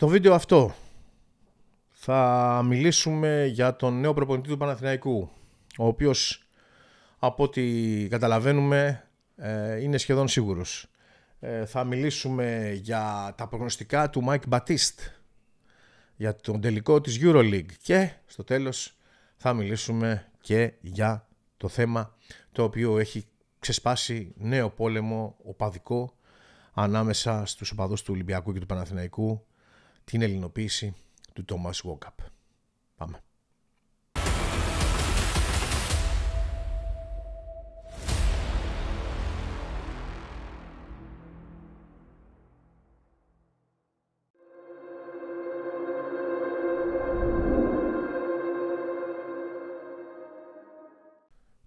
Στο βίντεο αυτό θα μιλήσουμε για τον νέο προπονητή του Παναθηναϊκού, ο οποίος από ό,τι καταλαβαίνουμε ε, είναι σχεδόν σίγουρος. Ε, θα μιλήσουμε για τα προγνωστικά του Μάικ Μπατίστ, για τον τελικό της Euroleague και στο τέλος θα μιλήσουμε και για το θέμα το οποίο έχει ξεσπάσει νέο πόλεμο οπαδικό ανάμεσα στους οπαδούς του Ολυμπιακού και του Παναθηναϊκού την ελληνοποίηση του Thomas Walkup. Πάμε.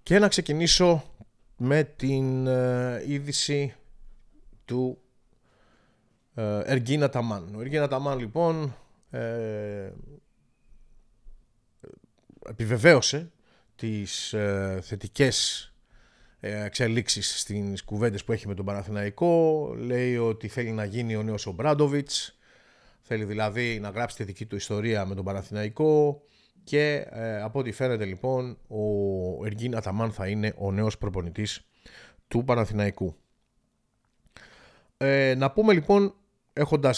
Και να ξεκινήσω με την ε, είδηση του ε, Εργίνα Ταμάν. Ο Εργίνα Ταμάν λοιπόν ε, επιβεβαίωσε τις ε, θετικές ε, εξελίξεις στις κουβέντες που έχει με τον Παναθηναϊκό. Λέει ότι θέλει να γίνει ο νέος ο Μπράντοβιτς. Θέλει δηλαδή να γράψει τη δική του ιστορία με τον Παναθηναϊκό. Και ε, από ό,τι φαίνεται λοιπόν ο Εργίνα Ταμάν θα είναι ο νέος προπονητής του Παναθηναϊκού. Ε, να πούμε λοιπόν έχοντας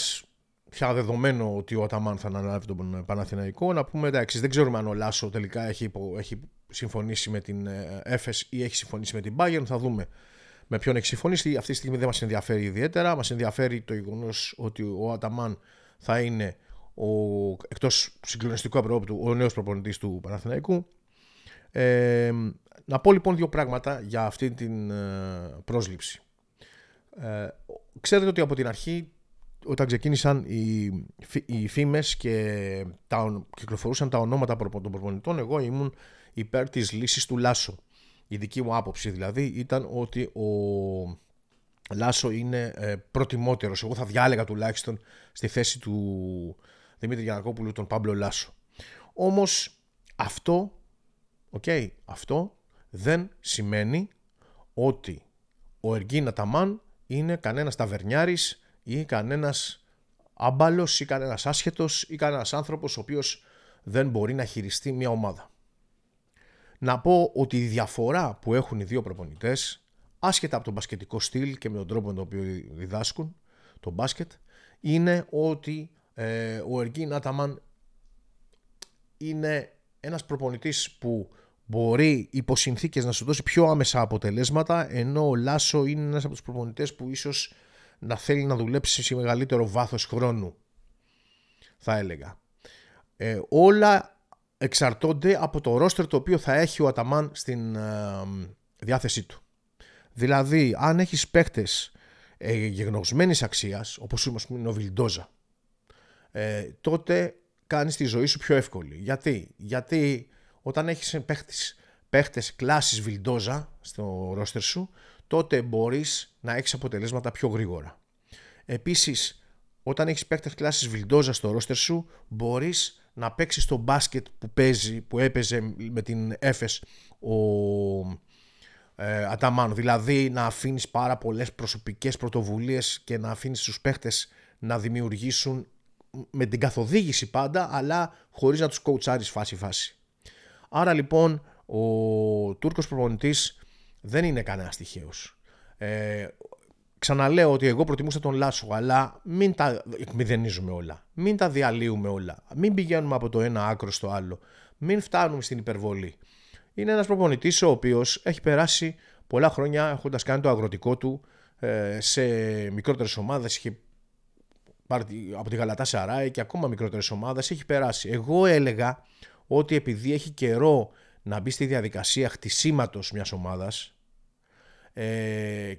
πια δεδομένο ότι ο Αταμάν θα αναλάβει τον Παναθηναϊκό, να πούμε τα Δεν ξέρουμε αν ο Λάσο τελικά έχει, έχει συμφωνήσει με την ΕΦΕΣ ή έχει συμφωνήσει με την Bayern. Θα δούμε με ποιον έχει συμφωνήσει. Αυτή τη στιγμή δεν μας ενδιαφέρει ιδιαίτερα. Μας ενδιαφέρει το γεγονός ότι ο Αταμάν θα είναι ο, εκτός συγκλονιστικού απρόπτου ο νέος προπονητής του Παναθηναϊκού. Ε, να πω λοιπόν δύο πράγματα για αυτή την ε, πρόσληψη. Ε, ξέρετε ότι από την αρχή όταν ξεκίνησαν οι, οι φήμες και τα, κυκλοφορούσαν τα ονόματα των προπονητών, εγώ ήμουν υπέρ της λύσης του Λάσο. Η δική μου άποψη δηλαδή ήταν ότι ο Λάσο είναι ε, Εγώ θα διάλεγα τουλάχιστον στη θέση του Δημήτρη Γιανακόπουλου τον Πάμπλο Λάσο. Όμως αυτό, okay, αυτό δεν σημαίνει ότι ο Εργίνα Ταμάν είναι κανένας ταβερνιάρης ή κανένας άμπαλος ή κανένας άσχετος ή κανένας άνθρωπος ο οποίος δεν μπορεί να χειριστεί μια ομάδα. Να πω ότι η διαφορά που έχουν οι δύο προπονητές, άσχετα από τον μπασκετικό στυλ και με τον τρόπο με τον οποίο διδάσκουν το μπάσκετ, είναι ότι ε, ο Εργή Άταμαν είναι ένας προπονητής που μπορεί υπό συνθήκες να σου δώσει πιο άμεσα αποτελέσματα, ενώ ο Λάσο είναι ένας από τους προπονητές που ίσως να θέλει να δουλέψει σε μεγαλύτερο βάθος χρόνου θα έλεγα. Ε, όλα εξαρτώνται από το ρόστερ το οποίο θα έχει ο Αταμάν στην ε, διάθεσή του. Δηλαδή, αν έχεις παίχτες ε, γεγνωσμένης αξίας, όπως είναι ο Βιλντόζα, ε, τότε κάνεις τη ζωή σου πιο εύκολη. Γιατί, Γιατί όταν έχεις παίχτης παίχτες κλάσης Βιλντόζα στο ρόστερ σου, τότε μπορείς να έχεις αποτελέσματα πιο γρήγορα. Επίσης, όταν έχεις παίχτες κλάσης Βιλντόζα στο ρόστερ σου, μπορείς να παίξεις το μπάσκετ που παίζει, που έπαιζε με την Έφε ο ε, Δηλαδή να αφήνεις πάρα πολλές προσωπικές πρωτοβουλίες και να αφήνεις τους παίχτες να δημιουργήσουν με την καθοδήγηση πάντα, αλλά χωρίς να τους κοουτσάρεις φάση-φάση. Άρα λοιπόν ο Τούρκος προπονητής δεν είναι κανένα τυχαίος. Ε, ξαναλέω ότι εγώ προτιμούσα τον Λάσο, αλλά μην τα εκμηδενίζουμε όλα. Μην τα διαλύουμε όλα. Μην πηγαίνουμε από το ένα άκρο στο άλλο. Μην φτάνουμε στην υπερβολή. Είναι ένας προπονητής ο οποίος έχει περάσει πολλά χρόνια έχοντας κάνει το αγροτικό του ε, σε μικρότερες ομάδες. Είχε πάρει από τη Γαλατά Σαράι και ακόμα μικρότερες ομάδες. Έχει περάσει. Εγώ έλεγα ότι επειδή έχει καιρό να μπει στη διαδικασία χτισήματος μιας ομάδας ε,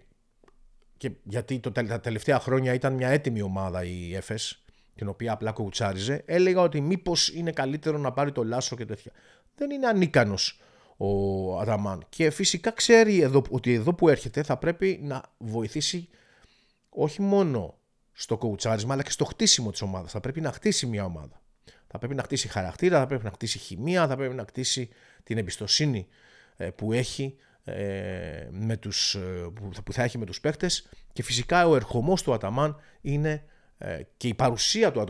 και γιατί το, τα τελευταία χρόνια ήταν μια έτοιμη ομάδα η ΕΦΕΣ την οποία απλά κουτσάριζε έλεγα ότι μήπως είναι καλύτερο να πάρει το Λάσο και τέτοια δεν είναι ανίκανος ο Αδαμάν και φυσικά ξέρει εδώ, ότι εδώ που έρχεται θα πρέπει να βοηθήσει όχι μόνο στο κοουτσάρισμα αλλά και στο χτίσιμο της ομάδας θα πρέπει να χτίσει μια ομάδα θα πρέπει να χτίσει χαρακτήρα, θα πρέπει να χτίσει χημεία, θα πρέπει να χτίσει την εμπιστοσύνη ε, που έχει ε, με τους, ε, που θα έχει με τους παίχτες και φυσικά ο ερχομός του Αταμάν είναι και η παρουσία του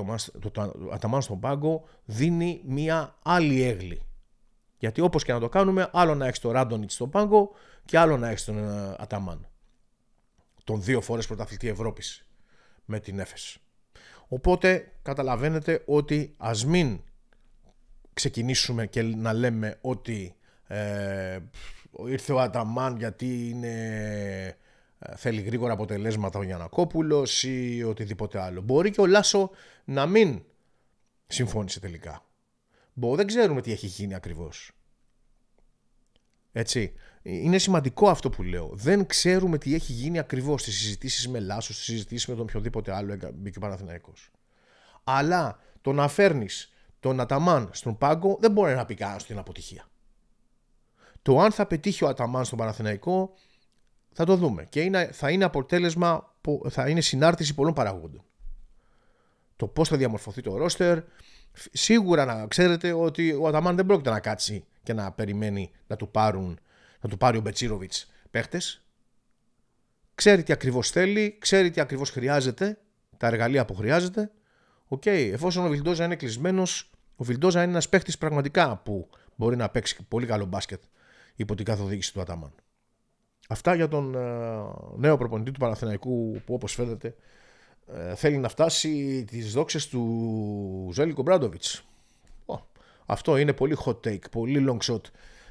Αταμάν, στον πάγκο δίνει μια άλλη έγλη. Γιατί όπως και να το κάνουμε άλλο να έχεις τον Ράντονιτ στον πάγκο και άλλο να έχεις τον Αταμάν. Τον δύο φορές πρωταθλητή Ευρώπης με την έφεση Οπότε καταλαβαίνετε ότι ας μην ξεκινήσουμε και να λέμε ότι ε, ήρθε ο Αταμάν γιατί είναι, ε, θέλει γρήγορα αποτελέσματα ο Γιανακόπουλος ή οτιδήποτε άλλο. Μπορεί και ο Λάσο να μην συμφώνησε τελικά. Μπο, δεν ξέρουμε τι έχει γίνει ακριβώς. Έτσι. Είναι σημαντικό αυτό που λέω. Δεν ξέρουμε τι έχει γίνει ακριβώς στις συζητήσεις με Λάσο, στις συζητήσεις με τον οποιοδήποτε άλλο μπήκε ο Αλλά το να φέρνεις τον Αταμάν στον πάγκο δεν μπορεί να πει κανένας την αποτυχία. Το αν θα πετύχει ο Αταμάν στον Παναθηναϊκό θα το δούμε και είναι, θα είναι αποτέλεσμα, που θα είναι συνάρτηση πολλών παραγόντων. Το πώς θα διαμορφωθεί το ρόστερ, σίγουρα να ξέρετε ότι ο Αταμάν δεν πρόκειται να κάτσει και να περιμένει να του, πάρουν, να του πάρει ο Μπετσίροβιτ παίχτες. Ξέρει τι ακριβώς θέλει, ξέρει τι ακριβώς χρειάζεται, τα εργαλεία που χρειάζεται. Οκ, okay. εφόσον ο Βιλντόζα είναι κλεισμένος ο Βιλντόζα είναι ένας παίχτη πραγματικά που μπορεί να παίξει πολύ καλό μπάσκετ υπό την καθοδήγηση του Ατάμαν. Αυτά για τον ε, νέο προπονητή του Παναθηναϊκού που όπως φαίνεται ε, θέλει να φτάσει τις δόξες του Ζέλικο Μπράντοβιτς. αυτό είναι πολύ hot take, πολύ long shot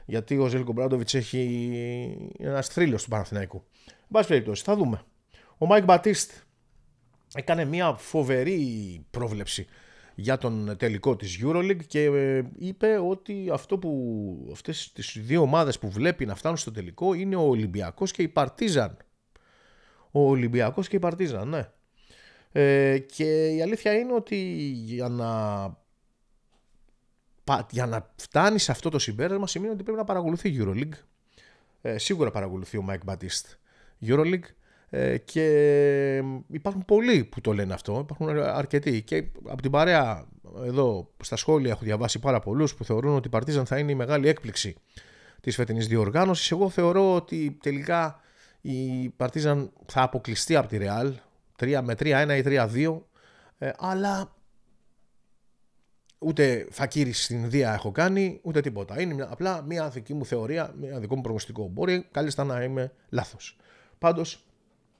γιατί ο Ζέλικο Μπράντοβιτς έχει ένας θρύλος του Παναθηναϊκού. Εν πάση περιπτώσει θα δούμε. Ο Μάικ Μπατίστ έκανε μια φοβερή πρόβλεψη για τον τελικό της EuroLeague και ε, είπε ότι αυτό που, αυτές τις δύο ομάδες που βλέπει να φτάνουν στο τελικό είναι ο Ολυμπιακός και η Παρτίζαν. Ο Ολυμπιακός και η Παρτίζαν, ναι. Ε, και η αλήθεια είναι ότι για να, για να φτάνει σε αυτό το συμπέρασμα σημαίνει ότι πρέπει να παρακολουθεί η EuroLeague. Ε, σίγουρα παρακολουθεί ο Μάικ Μπατίστ EuroLeague ε, και υπάρχουν πολλοί που το λένε αυτό, υπάρχουν αρκετοί. Και από την παρέα εδώ στα σχόλια έχω διαβάσει πάρα πολλούς που θεωρούν ότι η Παρτίζαν θα είναι η μεγάλη έκπληξη της φετινής διοργάνωσης. Εγώ θεωρώ ότι τελικά η Παρτίζαν θα αποκλειστεί από τη Ρεάλ 3 με 3-1 ή 3-2 ε, αλλά ούτε φακίρι στην Δία έχω κάνει ούτε τίποτα. Είναι απλά μια δική μου θεωρία, μια δικό μου προγνωστικό. Μπορεί καλύτερα να είμαι λάθος. Πάντως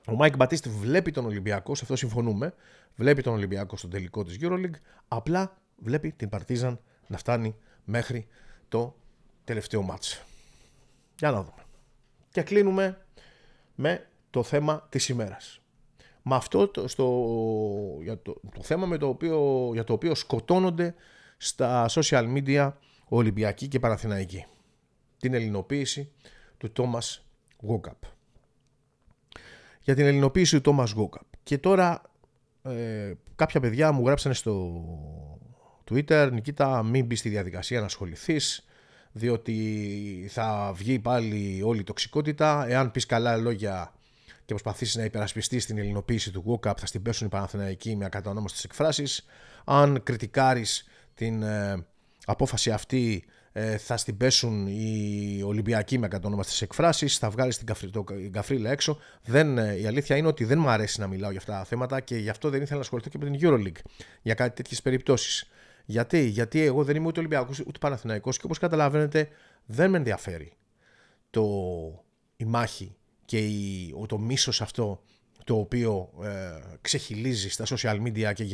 ο Μάικ Μπατίστη βλέπει τον Ολυμπιακό, σε αυτό συμφωνούμε. Βλέπει τον Ολυμπιακό στο τελικό της Euroleague. Απλά βλέπει την Παρτίζαν να φτάνει μέχρι το τελευταίο μάτς. Για να δούμε. Και κλείνουμε με το θέμα της ημέρας. Με αυτό το, το, το θέμα με το οποίο, για το οποίο σκοτώνονται στα social media Ολυμπιακοί και Παναθηναϊκοί. Την ελληνοποίηση του Τόμας Γόκαπ για την ελληνοποίηση του Thomas Γκόκαπ. Και τώρα ε, κάποια παιδιά μου γράψανε στο Twitter «Νικήτα, μην μπεις στη διαδικασία να ασχοληθείς, διότι θα βγει πάλι όλη η τοξικότητα. Εάν πεις καλά λόγια και προσπαθήσεις να υπερασπιστείς την ελληνοποίηση του Γκόκαπ, θα στην πέσουν οι Παναθηναϊκοί με ακατανόμαστες εκφράσεις. Αν κριτικάρεις την ε, απόφαση αυτή ε, θα στην πέσουν οι Ολυμπιακοί με όνομα στις εκφράσεις, θα βγάλεις την το, καφρίλα έξω. Δεν, ε, η αλήθεια είναι ότι δεν μου αρέσει να μιλάω για αυτά τα θέματα και γι' αυτό δεν ήθελα να ασχοληθώ και με την EuroLeague για κάτι τέτοιες περιπτώσεις. Γιατί, γιατί εγώ δεν είμαι ούτε Ολυμπιακός ούτε Παναθηναϊκός και όπως καταλαβαίνετε δεν με ενδιαφέρει το, η μάχη και η, το μίσος αυτό το οποίο ε, ξεχυλίζει στα social media και,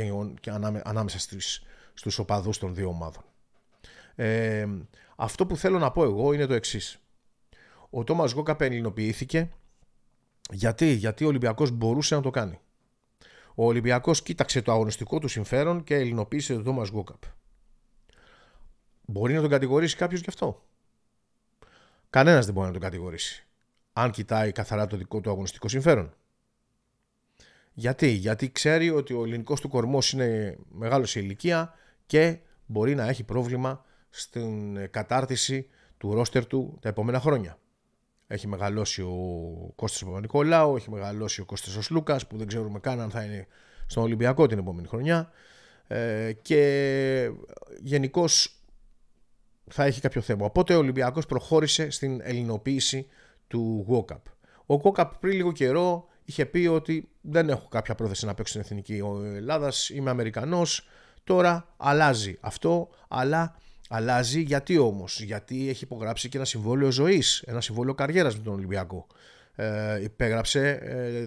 και ανάμεσα στους, στους οπαδούς των δύο ομάδων αυτό που θέλω να πω εγώ είναι το εξής. Ο Τόμας Γκόκαπ ελληνοποιήθηκε. Γιατί, γιατί ο Ολυμπιακός μπορούσε να το κάνει. Ο Ολυμπιακός κοίταξε το αγωνιστικό του συμφέρον και ελληνοποίησε τον Τόμας Γκόκαπ. Μπορεί να τον κατηγορήσει κάποιος γι' αυτό. Κανένας δεν μπορεί να τον κατηγορήσει. Αν κοιτάει καθαρά το δικό του αγωνιστικό συμφέρον. Γιατί, γιατί ξέρει ότι ο ελληνικός του κορμός είναι μεγάλος σε ηλικία και μπορεί να έχει πρόβλημα στην ε, κατάρτιση του ρόστερ του τα επόμενα χρόνια. Έχει μεγαλώσει ο Κώστας έχει μεγαλώσει ο Κώστας ο Σλούκας που δεν ξέρουμε καν αν θα είναι στον Ολυμπιακό την επόμενη χρονιά ε, και γενικώς θα έχει κάποιο θέμα. Οπότε ο Ολυμπιακός προχώρησε στην ελληνοποίηση του WOCAP. Ο WOCAP πριν λίγο καιρό είχε πει ότι δεν έχω κάποια πρόθεση να παίξω στην Εθνική Ελλάδας, είμαι Αμερικανός. Τώρα αλλάζει αυτό, αλλά Αλλάζει γιατί όμως, γιατί έχει υπογράψει και ένα συμβόλαιο ζωής, ένα συμβόλαιο καριέρας με τον Ολυμπιακό. Ε, υπέγραψε ε,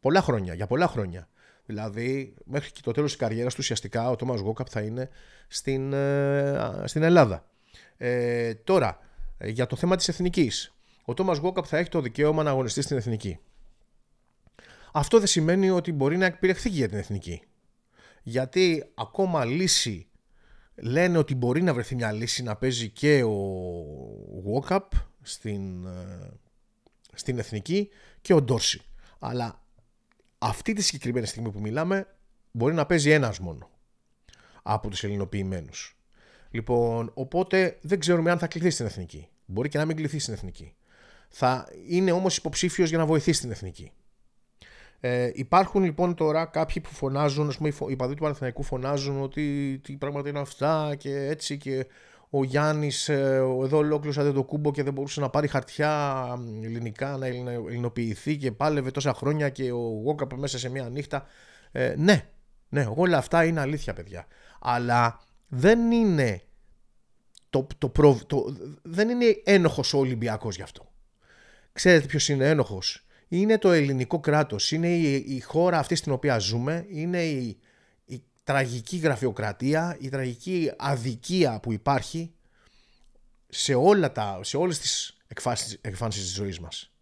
πολλά χρόνια, για πολλά χρόνια. Δηλαδή, μέχρι και το τέλος της καριέρας του ουσιαστικά ο Τόμας Γκόκαπ θα είναι στην, ε, στην Ελλάδα. Ε, τώρα, για το θέμα της εθνικής. Ο Τόμας Γκόκαπ θα έχει το δικαίωμα να αγωνιστεί στην εθνική. Αυτό δεν σημαίνει ότι μπορεί να εκπληρεχθεί για την εθνική. Γιατί ακόμα λύση Λένε ότι μπορεί να βρεθεί μια λύση να παίζει και ο Walkup στην, ε, στην Εθνική και ο Ντόρση. Αλλά αυτή τη συγκεκριμένη στιγμή που μιλάμε μπορεί να παίζει ένας μόνο από τους ελληνοποιημένους. Λοιπόν, οπότε δεν ξέρουμε αν θα κληθεί στην Εθνική. Μπορεί και να μην κληθεί στην Εθνική. Θα είναι όμως υποψήφιος για να βοηθήσει την Εθνική. Ε, υπάρχουν λοιπόν τώρα κάποιοι που φωνάζουν, ας πούμε, οι παδοί του Παναθηναϊκού φωνάζουν ότι τι πράγματα είναι αυτά και έτσι και ο Γιάννης ε, εδώ ολόκληρο δεν το κούμπο και δεν μπορούσε να πάρει χαρτιά ελληνικά, να ελληνοποιηθεί και πάλευε τόσα χρόνια και ο Γόκαπ μέσα σε μία νύχτα. Ε, ναι, ναι, όλα αυτά είναι αλήθεια, παιδιά. Αλλά δεν είναι, το, το, το δεν είναι ένοχος ο Ολυμπιακός γι' αυτό. Ξέρετε ποιος είναι ένοχος είναι το ελληνικό κράτος, είναι η, χώρα αυτή στην οποία ζούμε, είναι η, τραγική γραφειοκρατία, η τραγική αδικία που υπάρχει σε, όλα τα, σε όλες τις εκφάνσεις, της ζωής μας.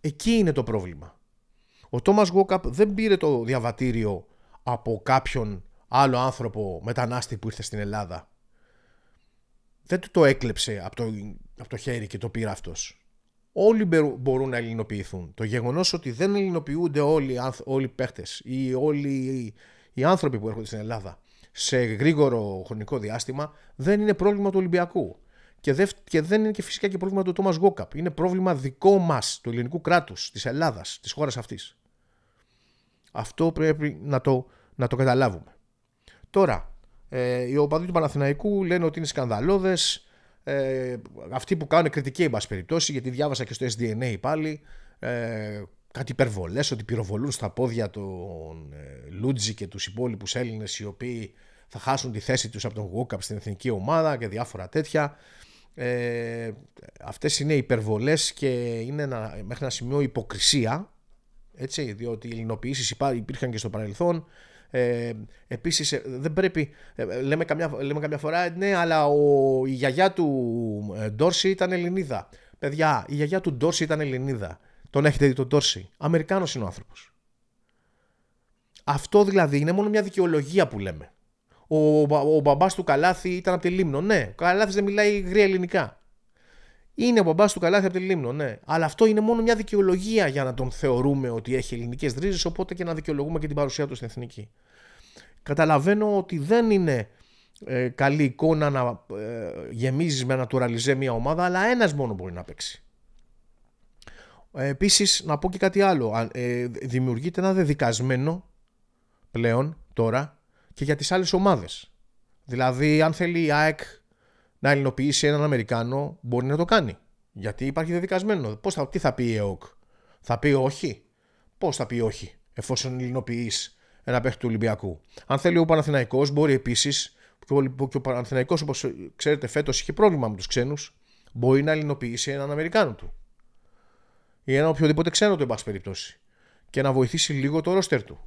Εκεί είναι το πρόβλημα. Ο Τόμας Γουόκαπ δεν πήρε το διαβατήριο από κάποιον άλλο άνθρωπο μετανάστη που ήρθε στην Ελλάδα. Δεν του το έκλεψε από το, από το χέρι και το πήρε αυτός όλοι μπορούν να ελληνοποιηθούν. Το γεγονός ότι δεν ελληνοποιούνται όλοι, όλοι οι παίχτες ή όλοι οι άνθρωποι που έρχονται στην Ελλάδα σε γρήγορο χρονικό διάστημα δεν είναι πρόβλημα του Ολυμπιακού. Και, και δεν είναι και φυσικά και πρόβλημα του Τόμα Γκόκαπ. Είναι πρόβλημα δικό μας, του ελληνικού κράτους, της Ελλάδας, της χώρας αυτής. Αυτό πρέπει να το, να το καταλάβουμε. Τώρα, ε, οι οπαδοί του Παναθηναϊκού λένε ότι είναι σκανδαλώδες, ε, αυτοί που κάνουν κριτική, εν πάση περιπτώσει, γιατί διάβασα και στο SDNA πάλι ε, κάτι υπερβολές ότι πυροβολούν στα πόδια των ε, Λούτζι και τους υπόλοιπους Έλληνες οι οποίοι θα χάσουν τη θέση τους από τον Γουόκαπ στην εθνική ομάδα και διάφορα τέτοια. Ε, αυτές είναι υπερβολές και είναι μέχρι ένα σημείο υποκρισία έτσι, διότι οι ελληνοποιήσεις υπήρχαν και στο παρελθόν ε, Επίσης, ε, δεν πρέπει. Ε, λέμε καμιά, λέμε καμιά φορά, ναι, αλλά ο, η γιαγιά του ε, Ντόρση ήταν Ελληνίδα. Παιδιά, η γιαγιά του Ντόρση ήταν Ελληνίδα. Τον έχετε δει τον Ντόρση. Αμερικάνος είναι ο άνθρωπος. Αυτό δηλαδή είναι μόνο μια δικαιολογία που λέμε. Ο, ο, μπαμπάς του Καλάθι ήταν από τη Λίμνο. Ναι, ο Καλάθι δεν μιλάει γρήγορα ελληνικά. Είναι ο μπαμπάς του καλάθι από τη Λίμνο, ναι. Αλλά αυτό είναι μόνο μια δικαιολογία για να τον θεωρούμε ότι έχει ελληνικές ρίζες, οπότε και να δικαιολογούμε και την παρουσία του στην εθνική. Καταλαβαίνω ότι δεν είναι ε, καλή εικόνα να ε, γεμίζεις με τουραλιζέ μια ομάδα, αλλά ένας μόνο μπορεί να παίξει. Ε, Επίσης, να πω και κάτι άλλο. Ε, δημιουργείται ένα δεδικασμένο πλέον τώρα και για τις άλλες ομάδες. Δηλαδή, αν θέλει η ΑΕΚ να ελληνοποιήσει έναν Αμερικάνο μπορεί να το κάνει. Γιατί υπάρχει δεδικασμένο. Πώς θα, τι θα πει η ΕΟΚ, θα πει όχι. Πώς θα πει όχι, εφόσον ελληνοποιείς ένα παίχτη του Ολυμπιακού. Αν θέλει ο Παναθηναϊκός μπορεί επίσης, και ο Παναθηναϊκός όπως ε, ξέρετε φέτος είχε πρόβλημα με τους ξένους, μπορεί να ελληνοποιήσει έναν Αμερικάνο του. Ή ένα οποιοδήποτε ξένο του, εν πάση περιπτώσει. Και να βοηθήσει λίγο το ρόστερ του.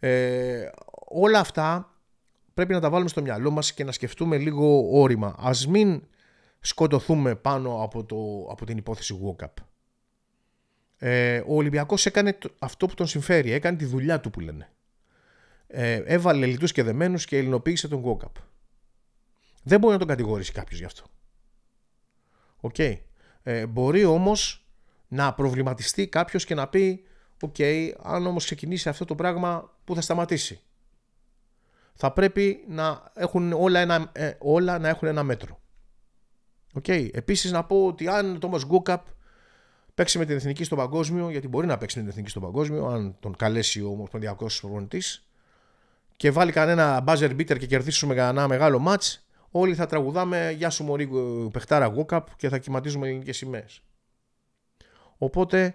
Ε, όλα αυτά πρέπει να τα βάλουμε στο μυαλό μας και να σκεφτούμε λίγο όρημα. Ας μην σκοτωθούμε πάνω από, το, από την υποθεση WOCAP. Ε, ο Ολυμπιακός έκανε αυτό που τον συμφέρει, έκανε τη δουλειά του που λένε. Ε, έβαλε λιτούς και δεμένους και ελληνοποίησε τον WOCAP. Δεν μπορεί να τον κατηγορήσει κάποιος γι' αυτό. Οκ. Ε, μπορεί όμως να προβληματιστεί κάποιος και να πει «Οκ, αν όμως ξεκινήσει αυτό το πράγμα, πού θα σταματήσει» θα πρέπει να έχουν όλα, ένα, ε, όλα να έχουν ένα μέτρο. Okay. Επίσης να πω ότι αν ο Τόμας Γκούκαπ παίξει με την Εθνική στο Παγκόσμιο, γιατί μπορεί να παίξει με την Εθνική στο Παγκόσμιο, αν τον καλέσει ο Ομοσπονδιακός Προγραμματή και βάλει κανένα buzzer beater και κερδίσουμε ένα μεγάλο μάτς, όλοι θα τραγουδάμε «Γεια σου μωρή παιχτάρα Γκούκαπ» και θα κυματίζουμε ελληνικέ σημαίες. Οπότε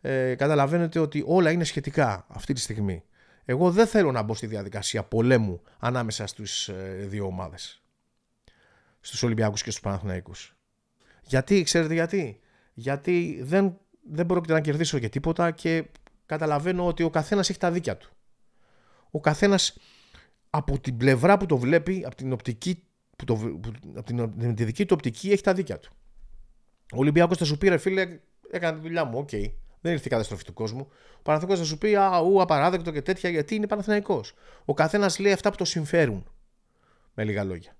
ε, καταλαβαίνετε ότι όλα είναι σχετικά αυτή τη στιγμή. Εγώ δεν θέλω να μπω στη διαδικασία πολέμου ανάμεσα στις ε, δύο ομάδες. Στους Ολυμπιακούς και στους Παναθηναϊκούς. Γιατί, ξέρετε γιατί. Γιατί δεν, δεν πρόκειται να κερδίσω και τίποτα και καταλαβαίνω ότι ο καθένας έχει τα δίκια του. Ο καθένας από την πλευρά που το βλέπει, από την οπτική που το, από την, τη δική του οπτική έχει τα δίκια του. Ο Ολυμπιακός θα σου πήρε φίλε, έκανε τη δουλειά μου, οκ. Okay. Δεν ήρθε η καταστροφή του κόσμου. Ο Παναθηναϊκός θα σου πει Α, ου, απαράδεκτο και τέτοια, γιατί είναι Παναθηναϊκός. Ο καθένας λέει αυτά που το συμφέρουν. Με λίγα λόγια.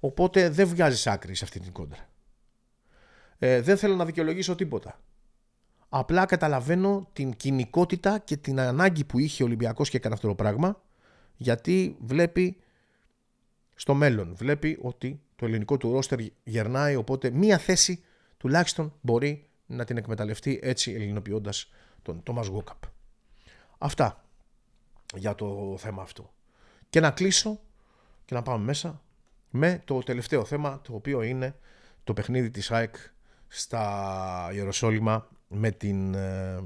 Οπότε δεν βγάζεις άκρη σε αυτή την κόντρα. Ε, δεν θέλω να δικαιολογήσω τίποτα. Απλά καταλαβαίνω την κοινικότητα και την ανάγκη που είχε ο Ολυμπιακός και έκανε αυτό το πράγμα, γιατί βλέπει στο μέλλον. Βλέπει ότι το ελληνικό του ρόστερ γερνάει, οπότε μία θέση τουλάχιστον μπορεί να την εκμεταλλευτεί έτσι ελληνοποιώντας τον Τόμας Γκόκαπ. Αυτά για το θέμα αυτό. Και να κλείσω και να πάμε μέσα με το τελευταίο θέμα το οποίο είναι το παιχνίδι της ΑΕΚ στα Ιεροσόλυμα με την, ε,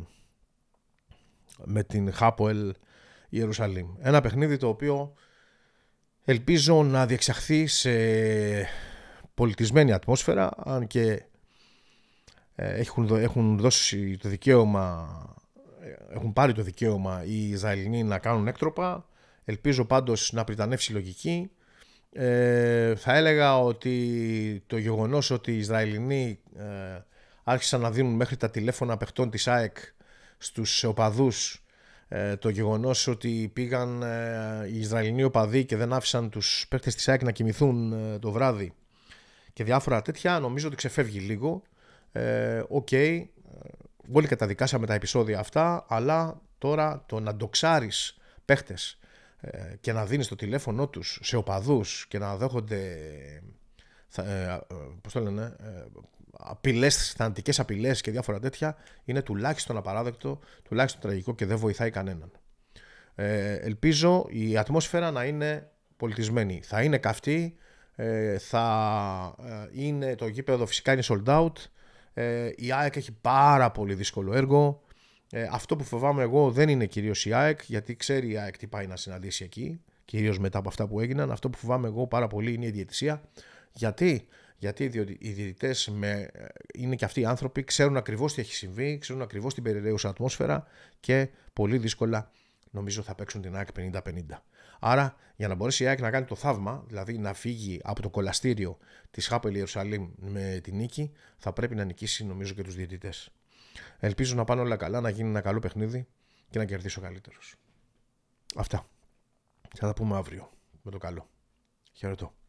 με την Χάποελ Ιερουσαλήμ. Ένα παιχνίδι το οποίο ελπίζω να διεξαχθεί σε πολιτισμένη ατμόσφαιρα αν και ε, έχουν, έχουν δώσει το δικαίωμα, ε, έχουν πάρει το δικαίωμα οι Ισραηλινοί να κάνουν έκτροπα. Ελπίζω πάντως να πριτανεύσει η λογική. Ε, θα έλεγα ότι το γεγονός ότι οι Ισραηλινοί άρχισαν να δίνουν μέχρι τα τηλέφωνα παιχτών της ΑΕΚ στους οπαδούς το γεγονός ότι πήγαν οι Ισραηλινοί οπαδοί και δεν άφησαν τους παίχτες της ΑΕΚ να κοιμηθούν το βράδυ και διάφορα τέτοια νομίζω ότι ξεφεύγει λίγο ε, okay, όλοι ε, καταδικάσαμε τα επεισόδια αυτά, αλλά τώρα το να ντοξάρεις παίχτες ε, και να δίνεις το τηλέφωνο τους σε οπαδούς και να δέχονται ε, πώς το λένε, απειλές, θαντικές απειλές και διάφορα τέτοια είναι τουλάχιστον απαράδεκτο, τουλάχιστον τραγικό και δεν βοηθάει κανέναν. ελπίζω η ατμόσφαιρα να είναι πολιτισμένη. Θα είναι καυτή, θα είναι το γήπεδο φυσικά είναι sold out, ε, η ΑΕΚ έχει πάρα πολύ δύσκολο έργο. Ε, αυτό που φοβάμαι εγώ δεν είναι κυρίως η ΑΕΚ, γιατί ξέρει η ΑΕΚ τι πάει να συναντήσει εκεί, κυρίως μετά από αυτά που έγιναν. Αυτό που φοβάμαι εγώ πάρα πολύ είναι η διαιτησία. Γιατί, γιατί οι διαιτητές ε, είναι και αυτοί οι άνθρωποι, ξέρουν ακριβώς τι έχει συμβεί, ξέρουν ακριβώς την περιραίουσα ατμόσφαιρα και πολύ δύσκολα νομίζω θα παίξουν την ΑΕΚ 50-50. Άρα, για να μπορέσει η ΑΕΚ να κάνει το θαύμα, δηλαδή να φύγει από το κολαστήριο της Χάπελ Ιερουσαλήμ με την νίκη, θα πρέπει να νικήσει νομίζω και τους διαιτητές. Ελπίζω να πάνε όλα καλά, να γίνει ένα καλό παιχνίδι και να κερδίσω ο καλύτερος. Αυτά. Θα τα πούμε αύριο με το καλό. Χαιρετώ.